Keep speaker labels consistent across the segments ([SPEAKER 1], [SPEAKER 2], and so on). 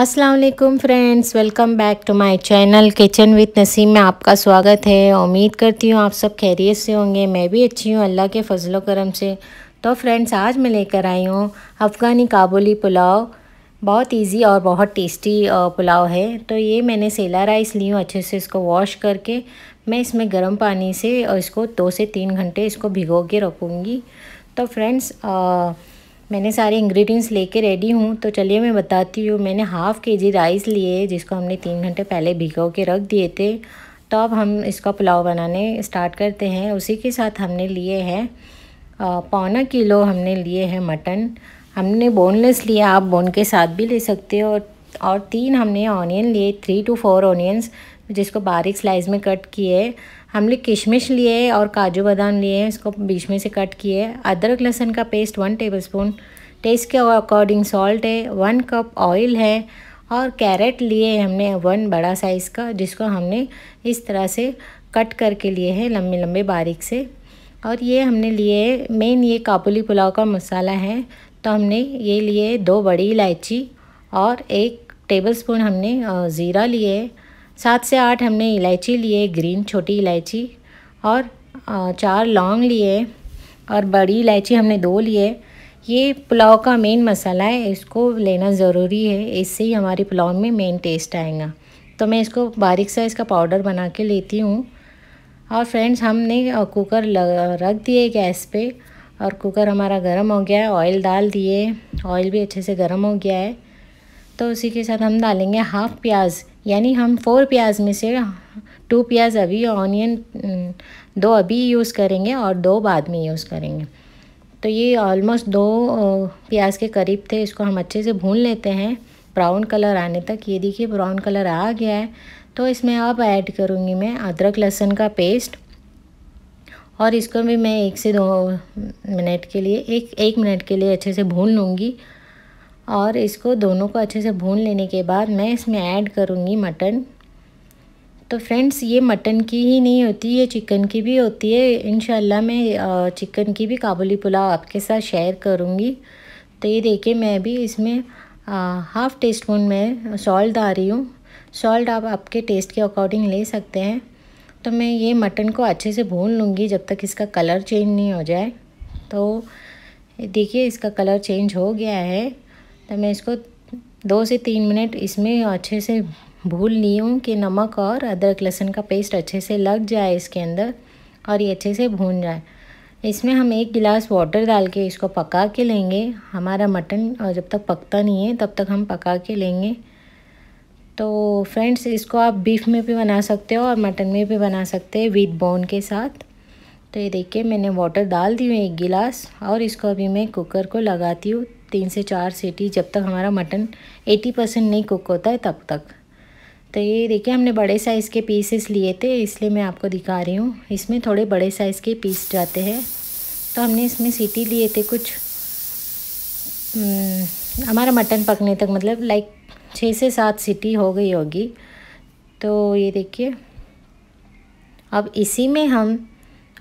[SPEAKER 1] Aslam friends welcome back to my channel kitchen with Naseem में आपका स्वागत है उम्मीद करती हूँ आप सब खैरियत से होंगे मैं भी अच्छी हूँ अल्लाह के फजलो करम से तो फ्रेंड्स आज मैं लेकर आई हूँ अफ़गानी काबुली पुलाव बहुत इजी और बहुत टेस्टी पुलाव है तो ये मैंने सेला राइस ली हूँ अच्छे से इसको वॉश करके मैं इसमें गर्म पानी से और इसको दो से तीन घंटे इसको भिगो के रखूँगी तो फ्रेंड्स मैंने सारे इंग्रेडिएंट्स लेके रेडी हूँ तो चलिए मैं बताती हूँ मैंने हाफ़ के जी राइस लिए जिसको हमने तीन घंटे पहले भिगो के रख दिए थे तो अब हम इसका पुलाव बनाने स्टार्ट करते हैं उसी के साथ हमने लिए हैं पौना किलो हमने लिए हैं मटन हमने बोनलेस लिया आप बोन के साथ भी ले सकते हो और तीन हमने ऑनियन लिए थ्री टू फोर ऑनियंस जिसको बारीक स्लाइस में कट किए हम लोग किशमिश लिए और काजू बादाम लिए हैं इसको बीच में से कट किए अदरक लहसुन का पेस्ट वन टेबलस्पून टेस्ट के अकॉर्डिंग सॉल्ट है वन कप ऑयल है और कैरेट लिए हमने वन बड़ा साइज़ का जिसको हमने इस तरह से कट करके लिए है लंबे लंबे बारीक से और ये हमने लिए मेन ये काबुली पुलाव का मसाला है तो हमने ये लिए दो बड़ी इलायची और एक टेबलस्पून हमने ज़ीरा लिए सात से आठ हमने इलायची लिए ग्रीन छोटी इलायची और चार लौंग लिए और बड़ी इलायची हमने दो लिए ये पुलाव का मेन मसाला है इसको लेना ज़रूरी है इससे ही हमारे पुलाव में मेन टेस्ट आएगा तो मैं इसको बारीक सा इसका पाउडर बना के लेती हूँ और फ्रेंड्स हमने कुकर रख दिए गैस पे और कुकर हमारा गर्म हो गया है ऑयल डाल दिए ऑयल भी अच्छे से गर्म हो गया है तो उसी के साथ हम डालेंगे हाफ़ प्याज़ यानी हम फोर प्याज में से टू प्याज अभी ऑनियन दो अभी यूज़ करेंगे और दो बाद में यूज़ करेंगे तो ये ऑलमोस्ट दो प्याज के करीब थे इसको हम अच्छे से भून लेते हैं ब्राउन कलर आने तक ये देखिए ब्राउन कलर आ गया है तो इसमें अब ऐड करूँगी मैं अदरक लहसुन का पेस्ट और इसको भी मैं एक से दो मिनट के लिए एक एक मिनट के लिए अच्छे से भून लूँगी और इसको दोनों को अच्छे से भून लेने के बाद मैं इसमें ऐड करूँगी मटन तो फ्रेंड्स ये मटन की ही नहीं होती ये चिकन की भी होती है इन मैं चिकन की भी काबुली पुलाव आपके साथ शेयर करूँगी तो ये देखिए मैं भी इसमें हाफ़ टी स्पून में सॉल्ट डाल रही हूँ सॉल्ट आप आपके टेस्ट के अकॉर्डिंग ले सकते हैं तो मैं ये मटन को अच्छे से भून लूँगी जब तक इसका कलर चेंज नहीं हो जाए तो देखिए इसका कलर चेंज हो गया है तो मैं इसको दो से तीन मिनट इसमें अच्छे से भूल ली हूँ कि नमक और अदरक लहसुन का पेस्ट अच्छे से लग जाए इसके अंदर और ये अच्छे से भून जाए इसमें हम एक गिलास वाटर डाल के इसको पका के लेंगे हमारा मटन और जब तक पकता नहीं है तब तक हम पका के लेंगे तो फ्रेंड्स इसको आप बीफ में भी बना सकते हो और मटन में भी बना सकते हैं विथ बोन के साथ तो ये देखिए मैंने वाटर डाल दी हूँ एक गिलास और इसको अभी मैं कुकर को लगाती हूँ तीन से चार सीटी जब तक हमारा मटन एटी परसेंट नहीं कुक होता है तब तक तो ये देखिए हमने बड़े साइज़ के पीसेस लिए थे इसलिए मैं आपको दिखा रही हूँ इसमें थोड़े बड़े साइज़ के पीस जाते हैं तो हमने इसमें सीटी लिए थे कुछ हम्म, हमारा मटन पकने तक मतलब लाइक छः से सात सीटी हो गई होगी तो ये देखिए अब इसी में हम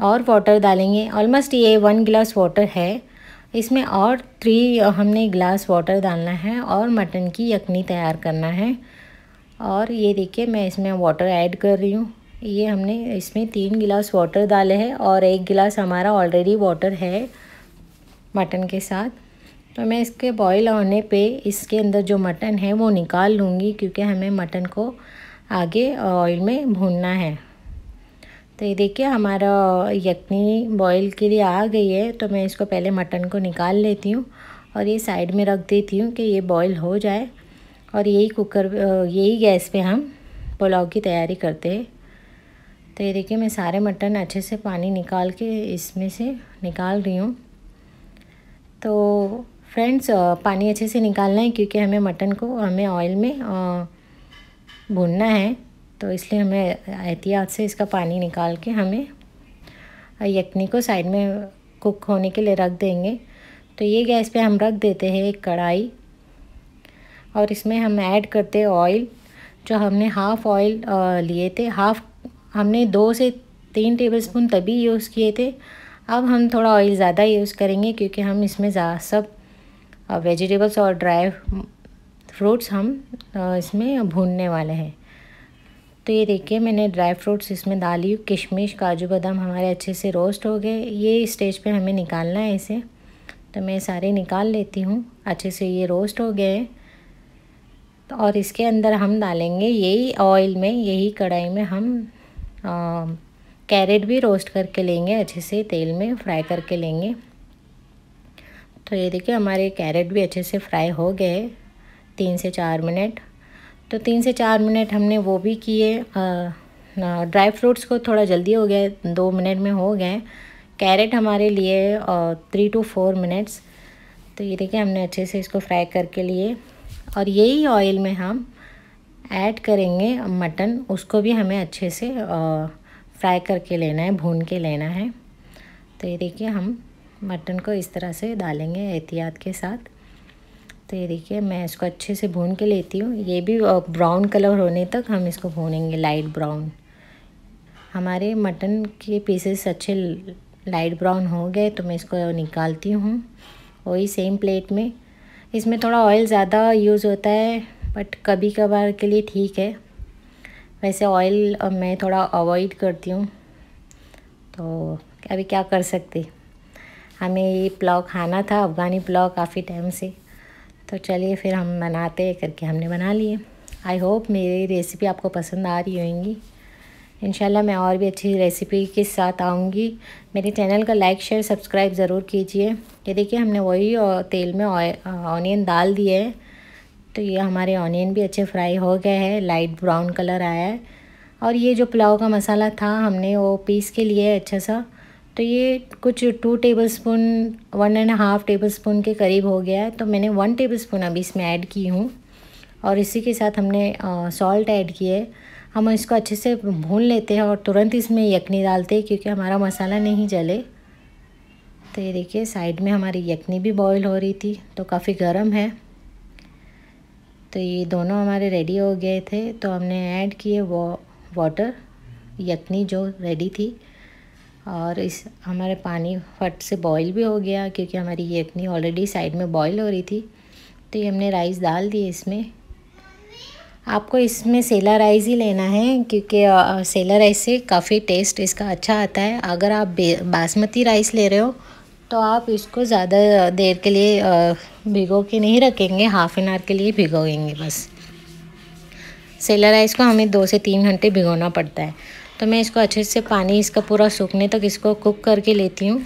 [SPEAKER 1] और वाटर डालेंगे ऑलमोस्ट ये वन गिलास वाटर है इसमें और थ्री हमने ग्लास वाटर डालना है और मटन की यखनी तैयार करना है और ये देखिए मैं इसमें वाटर ऐड कर रही हूँ ये हमने इसमें तीन गिलास वाटर डाले हैं और एक गिलास हमारा ऑलरेडी वाटर है मटन के साथ तो मैं इसके बॉईल होने पे इसके अंदर जो मटन है वो निकाल लूँगी क्योंकि हमें मटन को आगे ऑयल में भूनना है तो ये देखिए हमारा यखनी बॉईल के लिए आ गई है तो मैं इसको पहले मटन को निकाल लेती हूँ और ये साइड में रख देती हूँ कि ये बॉईल हो जाए और यही कुकर यही गैस पे हम पुलाव की तैयारी करते हैं तो ये देखिए मैं सारे मटन अच्छे से पानी निकाल के इसमें से निकाल रही हूँ तो फ्रेंड्स पानी अच्छे से निकालना है क्योंकि हमें मटन को हमें ऑयल में भूनना है तो इसलिए हमें एहतियात से इसका पानी निकाल के हमें यखनी को साइड में कुक होने के लिए रख देंगे तो ये गैस पे हम रख देते हैं एक कढ़ाई और इसमें हम ऐड करते हैं ऑयल जो हमने हाफ़ ऑयल लिए थे हाफ़ हमने दो से तीन टेबलस्पून तभी यूज़ किए थे अब हम थोड़ा ऑयल ज़्यादा यूज़ करेंगे क्योंकि हम इसमें सब वेजिटेबल्स और ड्राई फ्रूट्स हम इसमें भूनने वाले हैं तो ये देखिए मैंने ड्राई फ्रूट्स इसमें डाली किशमिश काजू बादाम हमारे अच्छे से रोस्ट हो गए ये स्टेज पे हमें निकालना है इसे तो मैं सारे निकाल लेती हूँ अच्छे से ये रोस्ट हो गए तो और इसके अंदर हम डालेंगे यही ऑयल में यही कढ़ाई में हम कैरेट भी रोस्ट करके लेंगे अच्छे से तेल में फ्राई करके लेंगे तो ये देखिए हमारे कैरेट भी अच्छे से फ्राई हो गए तीन से चार मिनट तो तीन से चार मिनट हमने वो भी किए ड्राई फ्रूट्स को थोड़ा जल्दी हो गया दो मिनट में हो गए कैरेट हमारे लिए और थ्री टू फोर मिनट्स तो ये देखिए हमने अच्छे से इसको फ्राई करके लिए और यही ऑयल में हम ऐड करेंगे मटन उसको भी हमें अच्छे से फ्राई करके लेना है भून के लेना है तो ये देखिए हम मटन को इस तरह से डालेंगे एहतियात के साथ तो ये देखिए मैं इसको अच्छे से भून के लेती हूँ ये भी ब्राउन कलर होने तक हम इसको भूनेंगे लाइट ब्राउन हमारे मटन के पीसेस अच्छे लाइट ब्राउन हो गए तो मैं इसको निकालती हूँ वही सेम प्लेट में इसमें थोड़ा ऑयल ज़्यादा यूज़ होता है बट कभी कभार के लिए ठीक है वैसे ऑयल मैं थोड़ा अवॉइड करती हूँ तो अभी क्या कर सकते हमें ये पुलाव खाना था अफ़गानी पुलाव काफ़ी टाइम से तो चलिए फिर हम बनाते करके हमने बना लिए आई होप मेरी रेसिपी आपको पसंद आ रही होंगी इन मैं और भी अच्छी रेसिपी के साथ आऊँगी मेरे चैनल का लाइक शेयर सब्सक्राइब ज़रूर कीजिए ये देखिए हमने वही तेल में ऑनियन डाल दिए हैं तो ये हमारे ऑनियन भी अच्छे फ्राई हो गए हैं लाइट ब्राउन कलर आया है और ये जो पुलाव का मसाला था हमने वो पीस के लिए अच्छा सा तो ये कुछ two tablespoon one and half tablespoon के करीब हो गया है तो मैंने वन टेबल स्पून अभी इसमें ऐड की हूँ और इसी के साथ हमने सॉल्ट ऐड किए हम इसको अच्छे से भून लेते हैं और तुरंत इसमें यखनी डालते हैं क्योंकि हमारा मसाला नहीं जले तो ये देखिए साइड में हमारी यखनी भी बॉयल हो रही थी तो काफ़ी गर्म है तो ये दोनों हमारे रेडी हो गए थे तो हमने ऐड किए वो वाटर यखनी जो रेडी थी और इस हमारे पानी फट से बॉईल भी हो गया क्योंकि हमारी यखनी ऑलरेडी साइड में बॉईल हो रही थी तो ये हमने राइस डाल दिए इसमें आपको इसमें सेला राइस ही लेना है क्योंकि सेला राइस से काफ़ी टेस्ट इसका अच्छा आता है अगर आप बासमती राइस ले रहे हो तो आप इसको ज़्यादा देर के लिए भिगो के नहीं रखेंगे हाफ एन आवर के लिए भिगोएंगे बस सेला राइस को हमें दो से तीन घंटे भिगोना पड़ता है तो मैं इसको अच्छे से पानी इसका पूरा सूखने तक इसको कुक करके लेती हूँ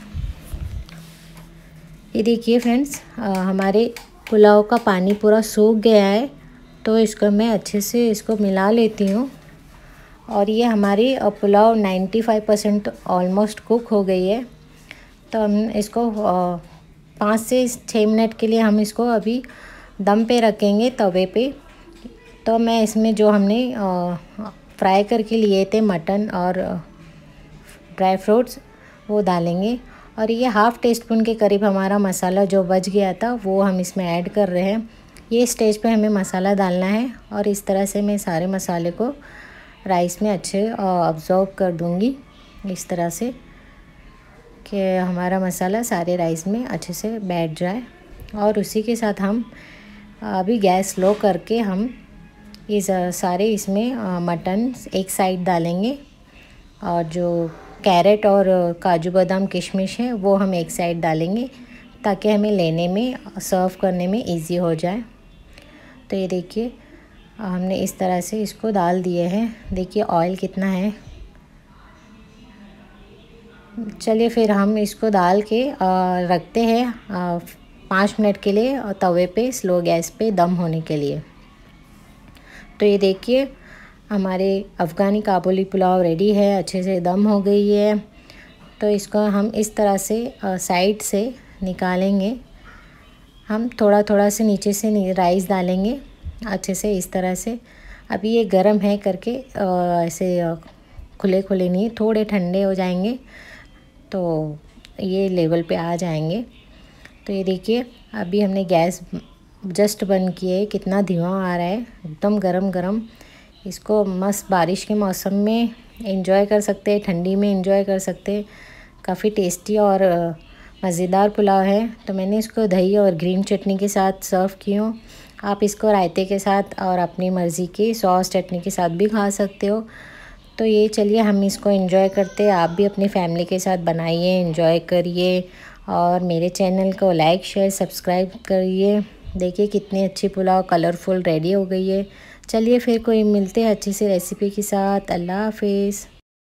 [SPEAKER 1] ये देखिए फ्रेंड्स हमारे पुलाव का पानी पूरा सूख गया है तो इसको मैं अच्छे से इसको मिला लेती हूँ और ये हमारी पुलाव 95 परसेंट ऑलमोस्ट कुक हो गई है तो हम इसको पाँच से छः मिनट के लिए हम इसको अभी दम पे रखेंगे तवे पे तो मैं इसमें जो हमने फ्राई करके लिए थे मटन और ड्राई फ्रूट्स वो डालेंगे और ये हाफ़ टी स्पून के करीब हमारा मसाला जो बच गया था वो हम इसमें ऐड कर रहे हैं ये स्टेज पे हमें मसाला डालना है और इस तरह से मैं सारे मसाले को राइस में अच्छे ऑब्ज़ॉर्व कर दूंगी इस तरह से कि हमारा मसाला सारे राइस में अच्छे से बैठ जाए और उसी के साथ हम अभी गैस लो करके हम ये सारे इसमें मटन एक साइड डालेंगे और जो कैरेट और काजू बादाम किशमिश है वो हम एक साइड डालेंगे ताकि हमें लेने में सर्व करने में इजी हो जाए तो ये देखिए हमने इस तरह से इसको डाल दिए हैं देखिए ऑयल कितना है चलिए फिर हम इसको डाल के रखते हैं पाँच मिनट के लिए तवे पे स्लो गैस पे दम होने के लिए तो ये देखिए हमारे अफ़गानी काबुली पुलाव रेडी है अच्छे से दम हो गई है तो इसको हम इस तरह से साइड से निकालेंगे हम थोड़ा थोड़ा से नीचे से राइस डालेंगे अच्छे से इस तरह से अभी ये गर्म है करके ऐसे खुले खुले नहीं थोड़े ठंडे हो जाएंगे तो ये लेवल पे आ जाएंगे तो ये देखिए अभी हमने गैस जस्ट बन किए कितना धीमा आ रहा है एकदम गरम गरम इसको मस्त बारिश के मौसम में इंजॉय कर सकते हैं ठंडी में इंजॉय कर सकते हैं काफ़ी टेस्टी और मज़ेदार पुलाव है तो मैंने इसको दही और ग्रीन चटनी के साथ सर्व की हूँ आप इसको रायते के साथ और अपनी मर्ज़ी की सॉस चटनी के साथ भी खा सकते हो तो ये चलिए हम इसको इन्जॉय करते हैं आप भी अपनी फैमिली के साथ बनाइए इन्जॉय करिए और मेरे चैनल को लाइक शेयर सब्सक्राइब करिए देखिए कितनी अच्छी पुलाव कलरफुल रेडी हो गई है चलिए फिर कोई मिलते हैं अच्छी सी रेसिपी के साथ अल्लाह हाफिज़